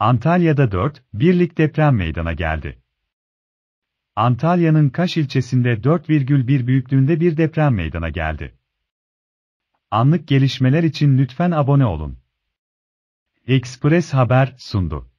Antalya'da 4, birlik deprem meydana geldi. Antalya'nın Kaş ilçesinde 4,1 büyüklüğünde bir deprem meydana geldi. Anlık gelişmeler için lütfen abone olun. Express Haber sundu.